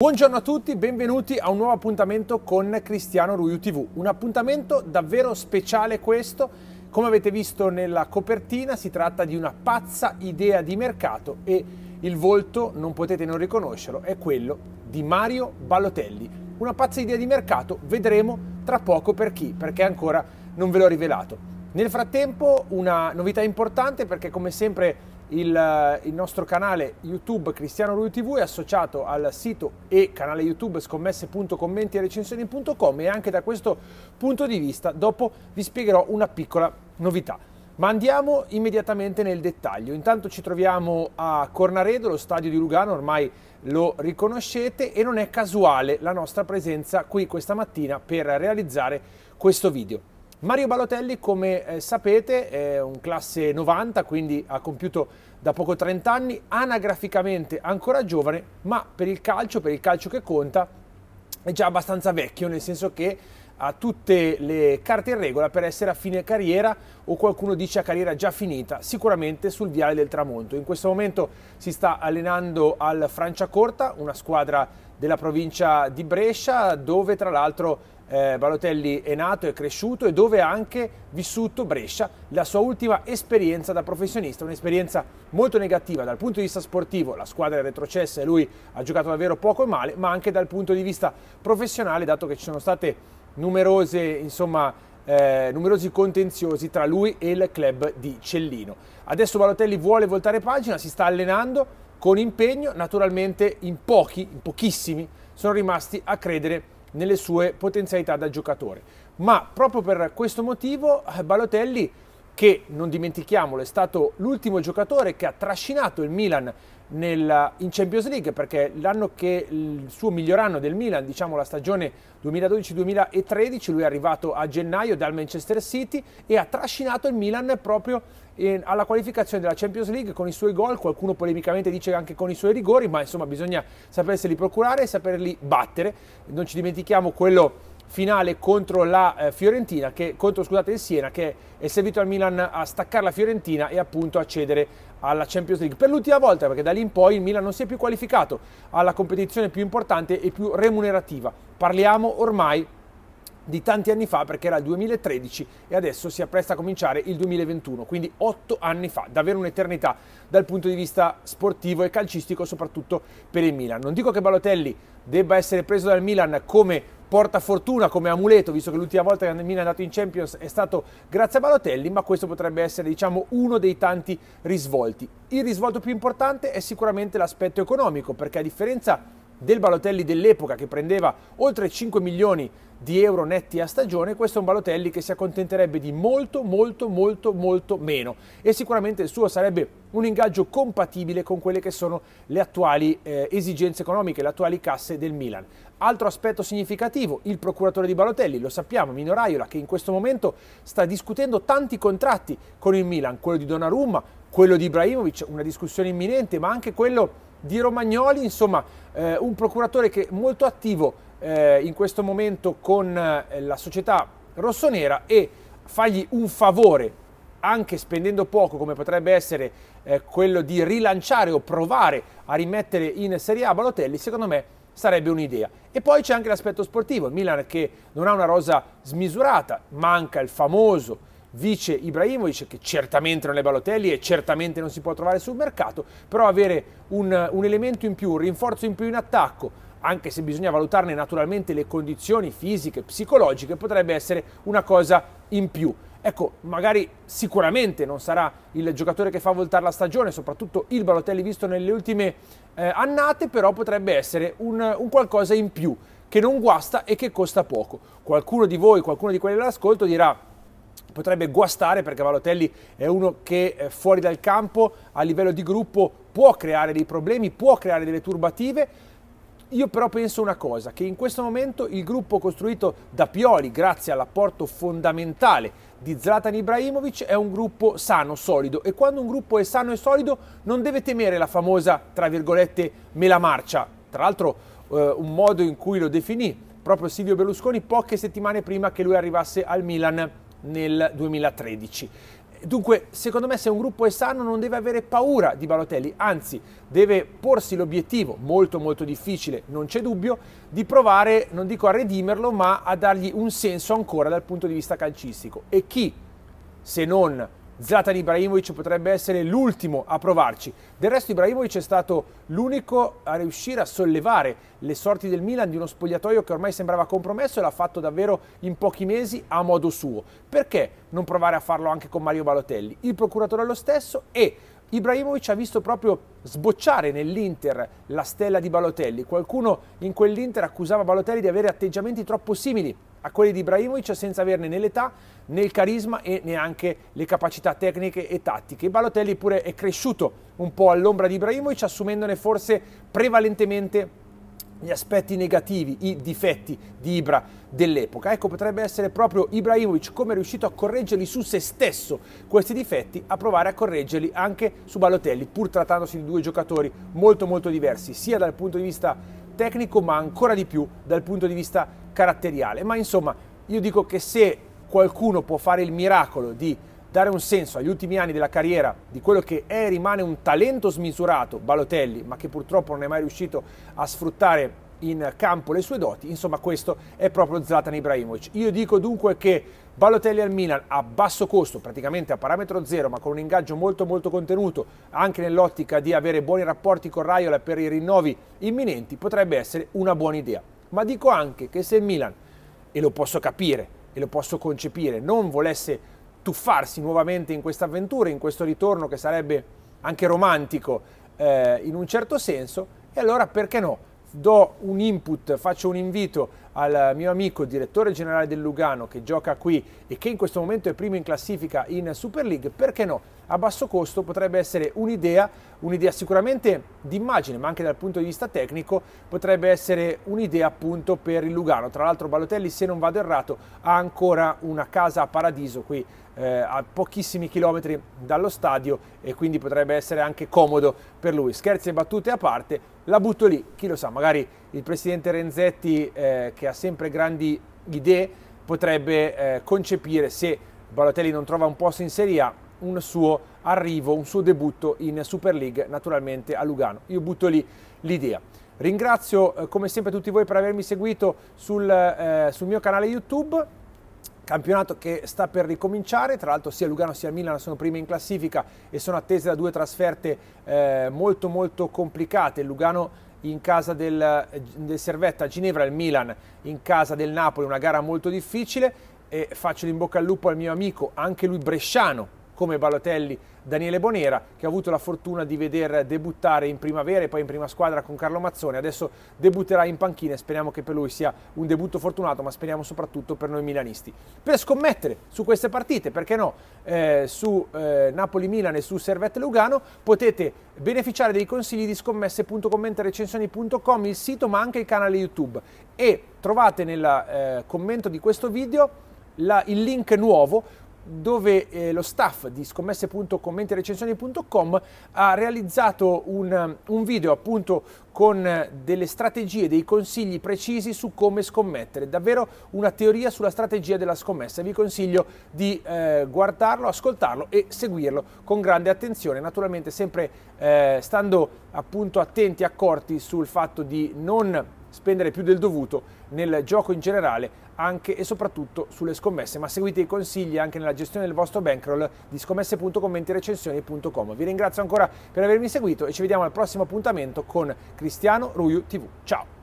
Buongiorno a tutti, benvenuti a un nuovo appuntamento con Cristiano Ruiu TV. Un appuntamento davvero speciale questo. Come avete visto nella copertina, si tratta di una pazza idea di mercato e il volto, non potete non riconoscerlo, è quello di Mario Balotelli. Una pazza idea di mercato, vedremo tra poco per chi, perché ancora non ve l'ho rivelato. Nel frattempo una novità importante perché come sempre il, il, nostro canale YouTube Cristiano Rui TV è associato al sito e canale YouTube scommesse.commenti e recensioni.com e anche da questo punto di vista dopo vi spiegherò una piccola novità. Ma andiamo immediatamente nel dettaglio. Intanto ci troviamo a Cornaredo, lo stadio di Lugano, ormai lo riconoscete e non è casuale la nostra presenza qui questa mattina per realizzare questo video. Mario Balotelli, come eh, sapete, è un classe 90, quindi ha compiuto da poco 30 anni, anagraficamente ancora giovane, ma per il calcio, per il calcio che conta, è già abbastanza vecchio, nel senso che ha tutte le carte in regola per essere a fine carriera o qualcuno dice a carriera già finita, sicuramente sul viale del tramonto. In questo momento si sta allenando al Franciacorta, una squadra della provincia di Brescia, dove tra l'altro eh, Balotelli è nato, è cresciuto e dove ha anche vissuto Brescia, la sua ultima esperienza da professionista, un'esperienza molto negativa dal punto di vista sportivo, la squadra è retrocessa e lui ha giocato davvero poco e male, ma anche dal punto di vista professionale, dato che ci sono state numerose, insomma, eh, numerosi contenziosi tra lui e il club di Cellino. Adesso Balotelli vuole voltare pagina, si sta allenando con impegno, naturalmente in pochi, in pochissimi, sono rimasti a credere nelle sue potenzialità da giocatore. Ma proprio per questo motivo eh, Balotelli, che non dimentichiamolo è stato l'ultimo giocatore che ha trascinato il Milan nel, eh, in Champions League, perché l'anno che il suo miglior anno del Milan, diciamo la stagione 2012-2013, lui è arrivato a gennaio dal Manchester City e ha trascinato il Milan proprio alla qualificazione della Champions League con i suoi gol, qualcuno polemicamente dice anche con i suoi rigori, ma insomma bisogna saperseli procurare e saperli battere. Non ci dimentichiamo quello finale contro la eh, Fiorentina, che, contro scusate, il Siena, che è servito al Milan a staccare la Fiorentina e appunto accedere alla Champions League per l'ultima volta, perché da lì in poi il Milan non si è più qualificato alla competizione più importante e più remunerativa. Parliamo ormai di di tanti anni fa perché era il 2013 e adesso si appresta a cominciare il 2021, quindi otto anni fa, davvero un'eternità dal punto di vista sportivo e calcistico soprattutto per il Milan. Non dico che Balotelli debba essere preso dal Milan come portafortuna, come amuleto, visto che l'ultima volta che il Milan è andato in Champions è stato grazie a Balotelli, ma questo potrebbe essere diciamo uno dei tanti risvolti. Il risvolto più importante è sicuramente l'aspetto economico, perché a differenza del Balotelli dell'epoca che prendeva oltre 5 milioni di euro netti a stagione, questo è un Balotelli che si accontenterebbe di molto molto molto molto meno e sicuramente il suo sarebbe un ingaggio compatibile con quelle che sono le attuali eh, esigenze economiche, le attuali casse del Milan. Altro aspetto significativo, il procuratore di Balotelli, lo sappiamo, Mino Raiola, che in questo momento sta discutendo tanti contratti con il Milan, quello di Donnarumma, quello di Ibrahimovic, una discussione imminente, ma anche quello di Romagnoli, insomma eh, un procuratore che è molto attivo eh, in questo momento con eh, la società rossonera e fargli un favore anche spendendo poco come potrebbe essere eh, quello di rilanciare o provare a rimettere in Serie A Balotelli, secondo me sarebbe un'idea. E poi c'è anche l'aspetto sportivo, il Milan che non ha una rosa smisurata, manca il famoso vice Ibrahimovic che certamente non è Balotelli e certamente non si può trovare sul mercato, però avere un, un elemento in più, un rinforzo in più in attacco, anche se bisogna valutarne naturalmente le condizioni fisiche, psicologiche, potrebbe essere una cosa in più. Ecco, magari sicuramente non sarà il giocatore che fa voltare la stagione, soprattutto il Balotelli visto nelle ultime eh, annate, però potrebbe essere un, un qualcosa in più che non guasta e che costa poco. Qualcuno di voi, qualcuno di quelli all'ascolto dirà potrebbe guastare perché Valotelli è uno che eh, fuori dal campo a livello di gruppo può creare dei problemi, può creare delle turbative. Io però penso una cosa, che in questo momento il gruppo costruito da Pioli, grazie all'apporto fondamentale di Zlatan Ibrahimovic, è un gruppo sano, solido e quando un gruppo è sano e solido non deve temere la famosa, tra virgolette, mela marcia. Tra l'altro eh, un modo in cui lo definì proprio Silvio Berlusconi poche settimane prima che lui arrivasse al Milan nel 2013. Dunque, secondo me, se un gruppo è sano non deve avere paura di Balotelli, anzi, deve porsi l'obiettivo, molto molto difficile, non c'è dubbio, di provare, non dico a redimerlo, ma a dargli un senso ancora dal punto di vista calcistico. E chi, se non Zlatan Ibrahimovic potrebbe essere l'ultimo a provarci. Del resto Ibrahimovic è stato l'unico a riuscire a sollevare le sorti del Milan di uno spogliatoio che ormai sembrava compromesso e l'ha fatto davvero in pochi mesi a modo suo. Perché non provare a farlo anche con Mario Balotelli? Il procuratore è lo stesso e Ibrahimovic ha visto proprio sbocciare nell'Inter la stella di Balotelli. Qualcuno in quell'Inter accusava Balotelli di avere atteggiamenti troppo simili a quelli di Ibrahimovic senza averne né l'età né il carisma e neanche le capacità tecniche e tattiche. Balotelli pure è cresciuto un po' all'ombra di Ibrahimovic assumendone forse prevalentemente gli aspetti negativi, i difetti di Ibra dell'epoca. Ecco, potrebbe essere proprio Ibrahimovic come è riuscito a correggerli su se stesso questi difetti, a provare a correggerli anche su Balotelli, pur trattandosi di due giocatori molto molto diversi, sia dal punto di vista tecnico, ma ancora di più dal punto di vista caratteriale. Ma insomma, io dico che se qualcuno può fare il miracolo di dare un senso agli ultimi anni della carriera di quello che è e rimane un talento smisurato, Balotelli, ma che purtroppo non è mai riuscito a sfruttare in campo le sue doti, insomma questo è proprio Zlatan Ibrahimovic. Io dico dunque che Balotelli al Milan a basso costo, praticamente a parametro zero, ma con un ingaggio molto molto contenuto, anche nell'ottica di avere buoni rapporti con Raiola per i rinnovi imminenti, potrebbe essere una buona idea. Ma dico anche che se il Milan, e lo posso capire e lo posso concepire, non volesse tuffarsi nuovamente in questa avventura, in questo ritorno che sarebbe anche romantico eh, in un certo senso, e allora perché no? Do un input, faccio un invito al mio amico direttore generale del Lugano che gioca qui e che in questo momento è primo in classifica in Super League, perché no? A basso costo potrebbe essere un'idea, un'idea sicuramente d'immagine, ma anche dal punto di vista tecnico potrebbe essere un'idea appunto per il Lugano. Tra l'altro Balotelli, se non vado errato, ha ancora una casa a paradiso qui eh, a pochissimi chilometri dallo stadio e quindi potrebbe essere anche comodo per lui. Scherzi e battute a parte, la butto lì, chi lo sa, magari il presidente Renzetti, eh, che ha sempre grandi idee, potrebbe eh, concepire se Balotelli non trova un posto in Serie A un suo arrivo, un suo debutto in Super League, naturalmente a Lugano. Io butto lì l'idea. Ringrazio eh, come sempre tutti voi per avermi seguito sul, eh, sul mio canale YouTube campionato che sta per ricominciare, tra l'altro sia Lugano sia Milano sono prime in classifica e sono attese da due trasferte eh, molto molto complicate, Lugano in casa del, del Servetta a Ginevra, il Milan in casa del Napoli, una gara molto difficile e faccio in bocca al lupo al mio amico, anche lui bresciano, come Balotelli Daniele Bonera che ha avuto la fortuna di veder debuttare in primavera e poi in prima squadra con Carlo Mazzone. adesso debutterà in panchina e speriamo che per lui sia un debutto fortunato ma speriamo soprattutto per noi milanisti per scommettere su queste partite perché no eh, su eh, Napoli-Milan e su Servette-Lugano potete beneficiare dei consigli di scommesse.commentarecensioni.com il sito ma anche il canale YouTube e trovate nel eh, commento di questo video la, il link nuovo dove eh, lo staff di scommesse.commentirecensioni.com ha realizzato un, um, un, video appunto con eh, delle strategie, dei consigli precisi su come scommettere, davvero una teoria sulla strategia della scommessa. Vi consiglio di eh, guardarlo, ascoltarlo e seguirlo con grande attenzione, naturalmente sempre eh, stando appunto attenti, accorti sul fatto di non spendere più del dovuto nel gioco in generale, anche e soprattutto sulle scommesse, ma seguite i consigli anche nella gestione del vostro bankroll di scommesse.commentirecensioni.com. Vi ringrazio ancora per avermi seguito e ci vediamo al prossimo appuntamento con Cristiano Ruiu TV. Ciao!